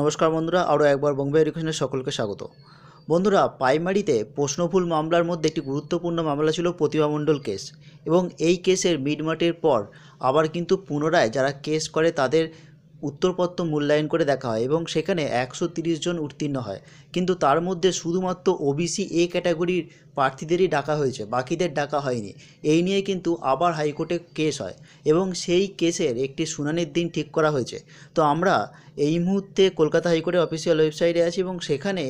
নমস্কার বন্ধুরা আরও একবার বোম্বে এডুকেশনের সকলকে স্বাগত বন্ধুরা প্রাইমারিতে প্রশ্নভুল মামলার মধ্যে একটি গুরুত্বপূর্ণ মামলা ছিল প্রতিভামণ্ডল কেস এবং এই কেসের মিডমাটের পর আবার কিন্তু পুনরায় যারা কেস করে তাদের উত্তরপত্র মূল্যায়ন করে দেখা হয় এবং সেখানে একশো জন উত্তীর্ণ হয় কিন্তু তার মধ্যে শুধুমাত্র ওবিসি এ ক্যাটাগরির প্রার্থীদেরই ডাকা হয়েছে বাকিদের ডাকা হয়নি এই নিয়ে কিন্তু আবার হাইকোর্টে কেস হয় এবং সেই কেসের একটি শুনানির দিন ঠিক করা হয়েছে তো আমরা এই মুহূর্তে কলকাতা হাইকোর্টের অফিসিয়াল ওয়েবসাইটে আছি এবং সেখানে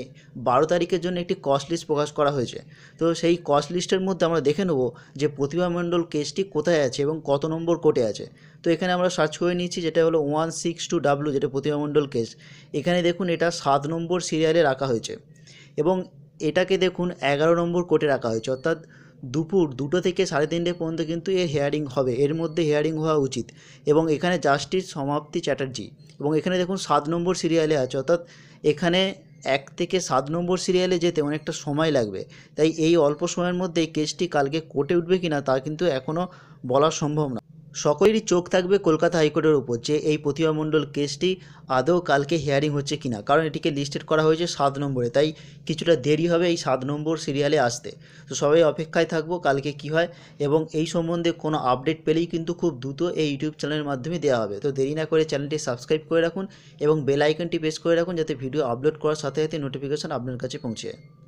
বারো তারিখের জন্য একটি কস্ট লিস্ট প্রকাশ করা হয়েছে তো সেই কস্ট লিস্টের মধ্যে আমরা দেখে নেব যে প্রতিভা মণ্ডল কেসটি কোথায় আছে এবং কত নম্বর কোর্টে আছে তো এখানে আমরা সার্চ করে নিয়েছি যেটা হলো ওয়ান সিক্স টু ডাব্লু যেটা প্রতিমামণ্ডল কেস এখানে দেখুন এটা সাত নম্বর সিরিয়ালে রাখা হয়েছে এবং এটাকে দেখুন এগারো নম্বর কোর্টে রাখা হয়েছে অর্থাৎ দুপুর দুটো থেকে সাড়ে তিনটে পর্যন্ত কিন্তু এর হেয়ারিং হবে এর মধ্যে হেয়ারিং হওয়া উচিত এবং এখানে জাস্টিস সমাপ্তি চ্যাটার্জি এবং এখানে দেখুন সাত নম্বর সিরিয়ালে আছে অর্থাৎ এখানে এক থেকে সাত নম্বর সিরিয়ালে যেতে অনেকটা সময় লাগবে তাই এই অল্প সময়ের মধ্যে এই কেসটি কালকে কোর্টে উঠবে কি না তা কিন্তু এখনও বলা সম্ভব না সকলেরই চোখ থাকবে কলকাতা হাইকোর্টের উপর যে এই প্রতিভা মণ্ডল কেসটি আদৌ কালকে হিয়ারিং হচ্ছে কিনা কারণ এটিকে লিস্টেড করা হয়েছে সাত নম্বরে তাই কিছুটা দেরি হবে এই সাত নম্বর সিরিয়ালে আসতে তো সবাই অপেক্ষায় থাকবো কালকে কি হয় এবং এই সম্বন্ধে কোনো আপডেট পেলেই কিন্তু খুব দ্রুত এই ইউটিউব চ্যানেলের মাধ্যমে দেওয়া হবে তো দেরি না করে চ্যানেলটি সাবস্ক্রাইব করে রাখুন এবং বেল আইকনটি প্রেস করে রাখুন যাতে ভিডিও আপলোড করার সাথে সাথে নোটিফিকেশান আপনার কাছে পৌঁছে